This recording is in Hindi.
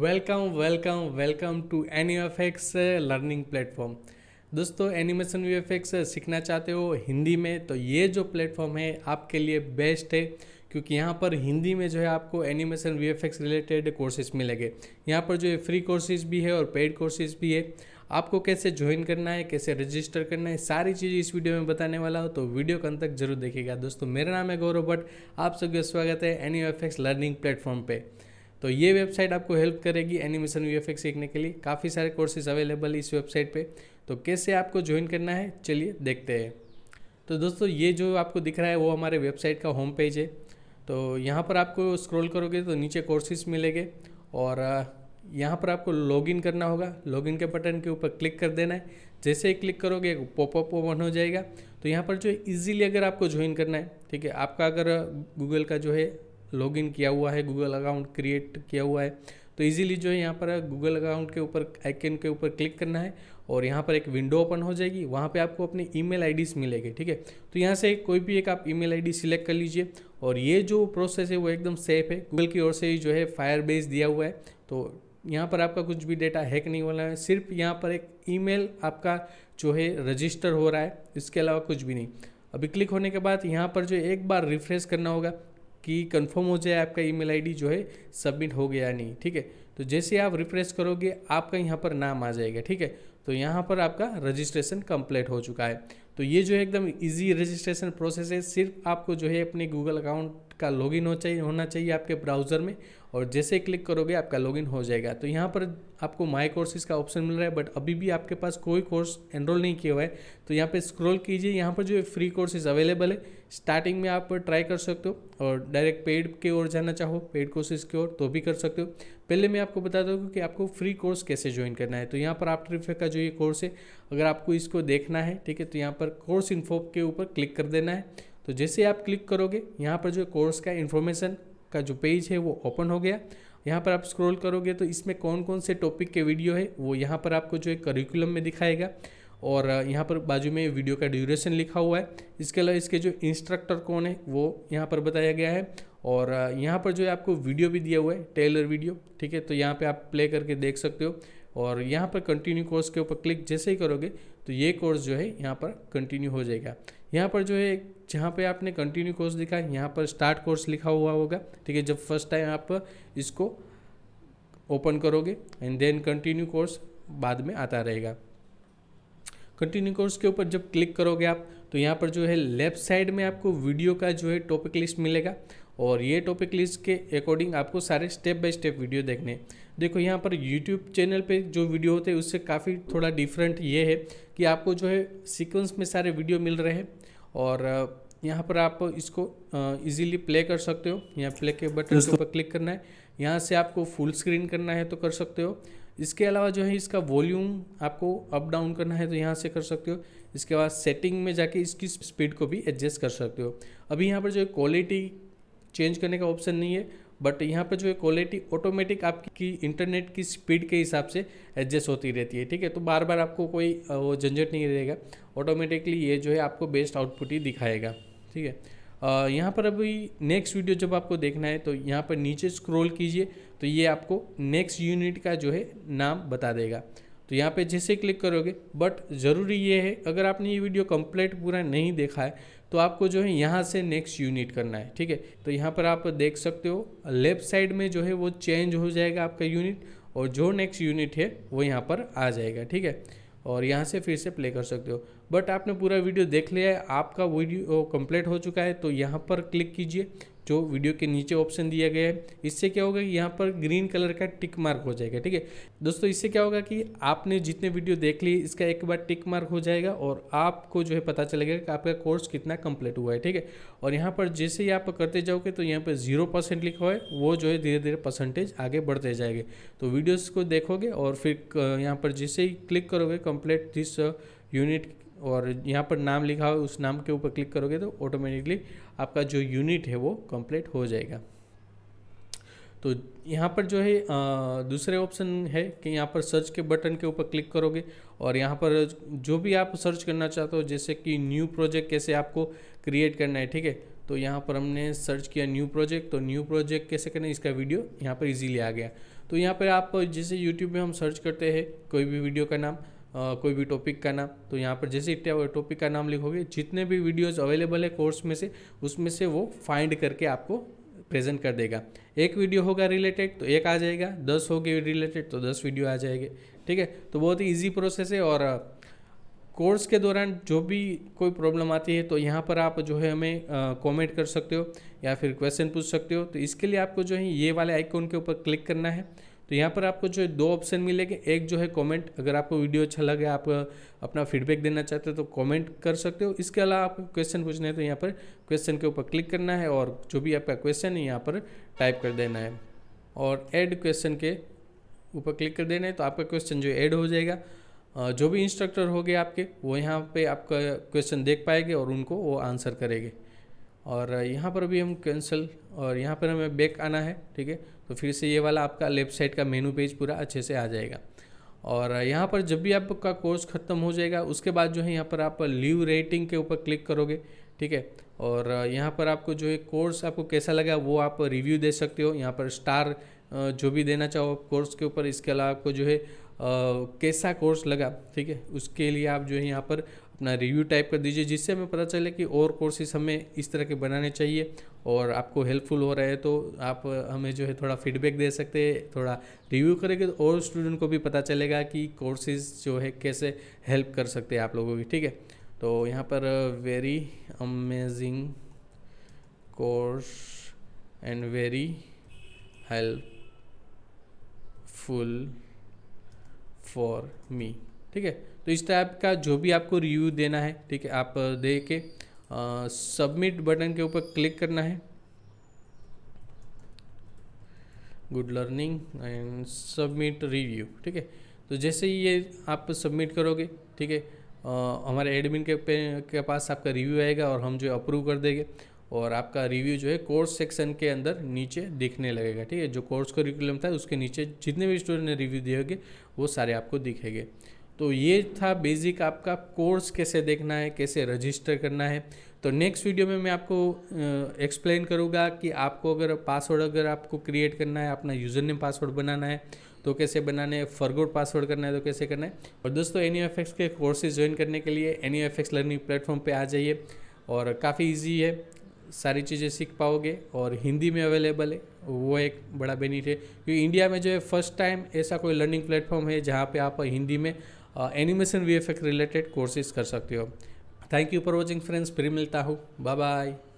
welcome welcome welcome to Ani F X learning platform दोस्तों एनिमेशन वी एफ एक्स सीखना चाहते हो हिंदी में तो ये जो प्लेटफॉर्म है आपके लिए बेस्ट है क्योंकि यहाँ पर हिंदी में जो है आपको animation V F X related courses मिलेंगे यहाँ पर जो है फ्री कोर्सेज भी है और पेड कोर्सेज भी है आपको कैसे ज्वाइन करना है कैसे रजिस्टर करना है सारी चीज़ें इस वीडियो में बताने वाला हो तो वीडियो अंत तक जरूर देखिएगा दोस्तों मेरा नाम है गौरव भट्ट आप सबके स्वागत है Ani F X learning platform पर तो ये वेबसाइट आपको हेल्प करेगी एनिमेशन वी सीखने के लिए काफ़ी सारे कोर्सेज अवेलेबल इस वेबसाइट पर तो कैसे आपको ज्वाइन करना है चलिए देखते हैं तो दोस्तों ये जो आपको दिख रहा है वो हमारे वेबसाइट का होम पेज है तो यहाँ पर आपको स्क्रॉल करोगे तो नीचे कोर्सेज मिलेंगे और यहाँ पर आपको लॉगिन करना होगा लॉगिन के बटन के ऊपर क्लिक कर देना है जैसे ही क्लिक करोगे एक पॉपअप ओपन हो जाएगा तो यहाँ पर जो इजीली अगर आपको ज्वाइन करना है ठीक है आपका अगर गूगल का जो है लॉगिन किया हुआ है गूगल अकाउंट क्रिएट किया हुआ है तो इजीली जो है यहाँ पर गूगल अकाउंट के ऊपर आइकन के ऊपर क्लिक करना है और यहाँ पर एक विंडो ओपन हो जाएगी वहाँ पे आपको अपनी ईमेल आईडीज़ मिलेगी ठीक है तो यहाँ से कोई भी एक आप ईमेल आईडी सिलेक्ट कर लीजिए और ये जो प्रोसेस है वो एकदम सेफ है गूगल की ओर से जो है फायर बेस दिया हुआ है तो यहाँ पर आपका कुछ भी डेटा हैक नहीं होना है सिर्फ यहाँ पर एक ई आपका जो है रजिस्टर हो रहा है इसके अलावा कुछ भी नहीं अभी क्लिक होने के बाद यहाँ पर जो एक बार रिफ्रेश करना होगा कि कंफर्म हो जाए आपका ईमेल आईडी जो है सबमिट हो गया नहीं ठीक है तो जैसे आप रिफ्रेश करोगे आपका यहाँ पर नाम आ जाएगा ठीक है तो यहाँ पर आपका रजिस्ट्रेशन कंप्लीट हो चुका है तो ये जो है एकदम इजी रजिस्ट्रेशन प्रोसेस है सिर्फ आपको जो है अपने गूगल अकाउंट का लॉगिन हो चाहिए होना चाहिए आपके ब्राउज़र में और जैसे क्लिक करोगे आपका लॉगिन हो जाएगा तो यहाँ पर आपको माई कोर्सेज का ऑप्शन मिल रहा है बट अभी भी आपके पास कोई कोर्स एनरोल नहीं किया हुआ है तो यहाँ पे स्क्रॉल कीजिए यहाँ पर जो फ्री कोर्सेज अवेलेबल है स्टार्टिंग में आप ट्राई कर सकते हो और डायरेक्ट पेड के ओर जाना चाहो पेड कोर्सेज की ओर तो भी कर सकते हो पहले मैं आपको बता दूँ कि आपको फ्री कोर्स कैसे ज्वाइन करना है तो यहाँ पर आफ्टर इफेक्ट का जो ये कोर्स है अगर आपको इसको देखना है ठीक है तो यहाँ पर कोर्स इन्फो के ऊपर क्लिक कर देना है तो जैसे आप क्लिक करोगे यहाँ पर जो कोर्स का इन्फॉर्मेशन का जो पेज है वो ओपन हो गया यहाँ पर आप स्क्रॉल करोगे तो इसमें कौन कौन से टॉपिक के वीडियो है वो यहाँ पर आपको जो है करिकुलम में दिखाएगा और यहाँ पर बाजू में वीडियो का ड्यूरेशन लिखा हुआ है इसके अलावा इसके जो इंस्ट्रक्टर कौन है वो यहाँ पर बताया गया है और यहाँ पर जो है आपको वीडियो भी दिया हुआ है टेलर वीडियो ठीक है तो यहाँ पर आप प्ले करके देख सकते हो और यहाँ पर कंटिन्यू कोर्स के ऊपर क्लिक जैसे ही करोगे तो ये कोर्स जो है यहाँ पर कंटिन्यू हो जाएगा यहाँ पर जो है जहाँ पे आपने कंटिन्यू कोर्स लिखा है यहाँ पर स्टार्ट कोर्स लिखा हुआ होगा ठीक है जब फर्स्ट टाइम आप इसको ओपन करोगे एंड देन कंटिन्यू कोर्स बाद में आता रहेगा कंटिन्यू कोर्स के ऊपर जब क्लिक करोगे आप तो यहाँ पर जो है लेफ्ट साइड में आपको वीडियो का जो है टॉपिक लिस्ट मिलेगा और ये टॉपिक लिस्ट के अकॉर्डिंग आपको सारे स्टेप बाय स्टेप वीडियो देखने देखो यहाँ पर यूट्यूब चैनल पे जो वीडियो होते हैं उससे काफ़ी थोड़ा डिफरेंट ये है कि आपको जो है सीक्वेंस में सारे वीडियो मिल रहे हैं और यहाँ पर आप इसको इजीली प्ले कर सकते हो यहाँ प्ले के बटन के ऊपर क्लिक करना है यहाँ से आपको फुल स्क्रीन करना है तो कर सकते हो इसके अलावा जो है इसका वॉल्यूम आपको अप डाउन करना है तो यहाँ से कर सकते हो इसके बाद सेटिंग में जाके इसकी स्पीड को भी एडजस्ट कर सकते हो अभी यहाँ पर जो है क्वालिटी चेंज करने का ऑप्शन नहीं है बट यहाँ पर जो है क्वालिटी ऑटोमेटिक आपकी इंटरनेट की स्पीड के हिसाब से एडजस्ट होती रहती है ठीक है तो बार बार आपको कोई वो झंझट नहीं रहेगा ऑटोमेटिकली ये जो है आपको बेस्ट आउटपुट ही दिखाएगा ठीक है यहाँ पर अभी नेक्स्ट वीडियो जब आपको देखना है तो यहाँ पर नीचे स्क्रोल कीजिए तो ये आपको नेक्स्ट यूनिट का जो है नाम बता देगा तो यहाँ पे जैसे क्लिक करोगे बट ज़रूरी ये है अगर आपने ये वीडियो कंप्लीट पूरा नहीं देखा है तो आपको जो है यहाँ से नेक्स्ट यूनिट करना है ठीक है तो यहाँ पर आप देख सकते हो लेफ्ट साइड में जो है वो चेंज हो जाएगा आपका यूनिट और जो नेक्स्ट यूनिट है वो यहाँ पर आ जाएगा ठीक है और यहाँ से फिर से प्ले कर सकते हो बट आपने पूरा वीडियो देख लिया है आपका वीडियो कंप्लीट हो चुका है तो यहाँ पर क्लिक कीजिए जो वीडियो के नीचे ऑप्शन दिया गया है इससे क्या होगा कि यहाँ पर ग्रीन कलर का टिक मार्क हो जाएगा ठीक है दोस्तों इससे क्या होगा कि आपने जितने वीडियो देख ली इसका एक बार टिक मार्क हो जाएगा और आपको जो है पता चलेगा कि आपका कोर्स कितना कंप्लीट हुआ है ठीक है और यहाँ पर जैसे ही आप करते जाओगे तो यहाँ पर जीरो परसेंट लिखा है वो जो है धीरे धीरे परसेंटेज आगे बढ़ते जाएंगे तो वीडियोज़ को देखोगे और फिर यहाँ पर जैसे ही क्लिक करोगे कंप्लीट दिस यूनिट और यहाँ पर नाम लिखा हो उस नाम के ऊपर क्लिक करोगे तो ऑटोमेटिकली आपका जो यूनिट है वो कंप्लीट हो जाएगा तो यहाँ पर जो है दूसरे ऑप्शन है कि यहाँ पर सर्च के बटन के ऊपर क्लिक करोगे और यहाँ पर जो भी आप सर्च करना चाहते हो जैसे कि न्यू प्रोजेक्ट कैसे आपको क्रिएट करना है ठीक है तो यहाँ पर हमने सर्च किया न्यू प्रोजेक्ट तो न्यू प्रोजेक्ट कैसे करना है इसका वीडियो यहाँ पर इजीली आ गया तो यहाँ पर आप जैसे यूट्यूब में हम सर्च करते हैं कोई भी वीडियो का नाम कोई भी टॉपिक का नाम तो यहाँ पर जैसे टॉपिक का नाम लिखोगे जितने भी वीडियोज़ अवेलेबल है कोर्स में से उसमें से वो फाइंड करके आपको प्रेजेंट कर देगा एक वीडियो होगा रिलेटेड तो एक आ जाएगा दस होगी रिलेटेड तो दस वीडियो आ जाएंगे ठीक है तो बहुत ही ईजी प्रोसेस है और कोर्स के दौरान जो भी कोई प्रॉब्लम आती है तो यहाँ पर आप जो है हमें कमेंट कर सकते हो या फिर क्वेश्चन पूछ सकते हो तो इसके लिए आपको जो है ये वाले आइकॉन के ऊपर क्लिक करना है तो यहाँ पर आपको जो है दो ऑप्शन मिलेंगे एक जो है कमेंट अगर आपको वीडियो अच्छा लगे आप अपना फीडबैक देना चाहते हो तो कमेंट कर सकते हो इसके अलावा आपको क्वेश्चन पूछना है तो यहाँ पर क्वेश्चन के ऊपर क्लिक करना है और जो भी आपका क्वेश्चन है यहाँ पर टाइप कर देना है और एड क्वेश्चन के ऊपर क्लिक कर देना है तो आपका क्वेश्चन जो ऐड हो जाएगा जो भी इंस्ट्रक्टर हो आपके वो यहाँ पर आपका क्वेश्चन देख पाएंगे और उनको वो आंसर करेंगे और यहाँ पर भी हम कैंसिल और यहाँ पर हमें बैक आना है ठीक है तो फिर से ये वाला आपका लेफ्ट साइड का मेनू पेज पूरा अच्छे से आ जाएगा और यहाँ पर जब भी आपका कोर्स ख़त्म हो जाएगा उसके बाद जो है यहाँ पर आप लीव रेटिंग के ऊपर क्लिक करोगे ठीक है और यहाँ पर आपको जो है कोर्स आपको कैसा लगा वो आप रिव्यू दे सकते हो यहाँ पर स्टार जो भी देना चाहो कोर्स के ऊपर इसके अलावा आपको जो है कैसा कोर्स लगा ठीक है उसके लिए आप जो है यहाँ पर अपना रिव्यू टाइप कर दीजिए जिससे हमें पता चले कि और कोर्सेस हमें इस तरह के बनाने चाहिए और आपको हेल्पफुल हो रहा है तो आप हमें जो है थोड़ा फीडबैक दे सकते हैं थोड़ा रिव्यू करेंगे तो और स्टूडेंट को भी पता चलेगा कि कोर्सेज जो है कैसे हेल्प कर सकते हैं आप लोगों की ठीक है तो यहाँ पर very amazing course and very helpful for me ठीक है तो इस टाइप का जो भी आपको रिव्यू देना है ठीक है आप दे के सबमिट बटन के ऊपर क्लिक करना है good learning and submit review ठीक है तो जैसे ही ये आप सबमिट करोगे ठीक है हमारे एडमिन के पे के पास आपका रिव्यू आएगा और हम जो अप्रूव कर देंगे और आपका रिव्यू जो है कोर्स सेक्शन के अंदर नीचे दिखने लगेगा ठीक है जो कोर्स करिकुलम था उसके नीचे जितने भी स्टूडेंट ने रिव्यू दिए होंगे वो सारे आपको दिखेंगे तो ये था बेसिक आपका कोर्स कैसे देखना है कैसे रजिस्टर करना है तो नेक्स्ट वीडियो में मैं आपको एक्सप्लेन करूँगा कि आपको अगर पासवर्ड अगर आपको क्रिएट करना है अपना यूज़र नेम पासवर्ड बनाना है तो कैसे बनाने है फॉरगोड पासवर्ड करना है तो कैसे करना है और दोस्तों एन के कोर्सेज ज्वाइन करने के लिए एन लर्निंग प्लेटफॉर्म पर आ जाइए और काफ़ी ईजी है सारी चीज़ें सीख पाओगे और हिंदी में अवेलेबल है वो एक बड़ा बेनिफिट है क्योंकि इंडिया में जो है फर्स्ट टाइम ऐसा कोई लर्निंग प्लेटफॉर्म है जहाँ पे आप हिंदी में एनिमेशन वी रिलेटेड कोर्सेज कर सकते हो thank you for watching friends फिर मिलता हूँ बाय बाय